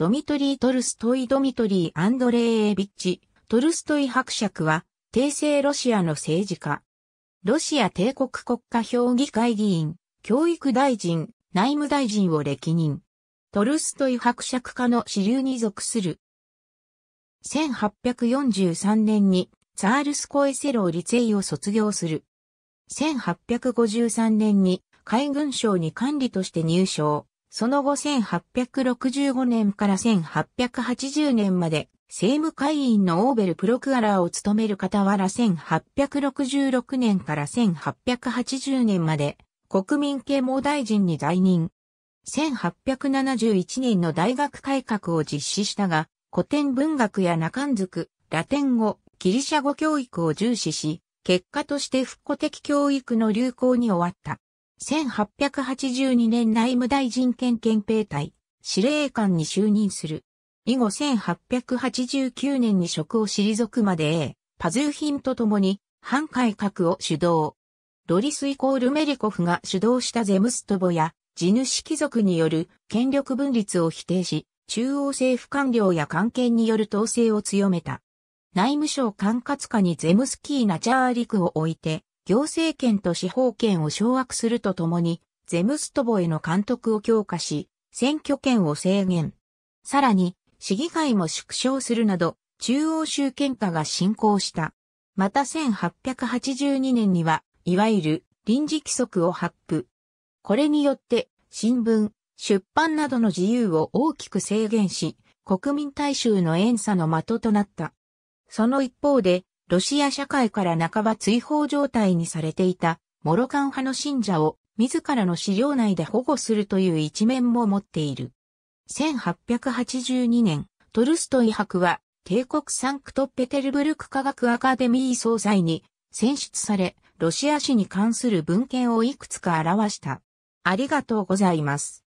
ドミトリー・トルストイ・ドミトリー・アンドレービッチ、トルストイ伯爵は、帝政ロシアの政治家。ロシア帝国国家評議会議員、教育大臣、内務大臣を歴任。トルストイ伯爵家の支流に属する。1843年に、ツァールスコエセローリツェイを卒業する。1853年に海軍省に管理として入省。その後1865年から1880年まで政務会員のオーベルプロクアラーを務める傍ら1866年から1880年まで国民啓蒙大臣に在任。1871年の大学改革を実施したが、古典文学や中んづく、ラテン語、ギリシャ語教育を重視し、結果として復古的教育の流行に終わった。1882年内務大臣兼憲兵隊、司令官に就任する。以後1889年に職を退くまでパズーヒンと共に、反改革を主導。ロリスイコールメリコフが主導したゼムストボや、地主貴族による権力分立を否定し、中央政府官僚や官権による統制を強めた。内務省管轄下にゼムスキーナチャーリクを置いて、行政権と司法権を掌握するとともに、ゼムストボへの監督を強化し、選挙権を制限。さらに、市議会も縮小するなど、中央集権化が進行した。また1882年には、いわゆる臨時規則を発布。これによって、新聞、出版などの自由を大きく制限し、国民大衆の演差の的となった。その一方で、ロシア社会から半ば追放状態にされていた、モロカン派の信者を自らの資料内で保護するという一面も持っている。1882年、トルストイ博は、帝国サンクトペテルブルク科学アカデミー総裁に選出され、ロシア史に関する文献をいくつか表した。ありがとうございます。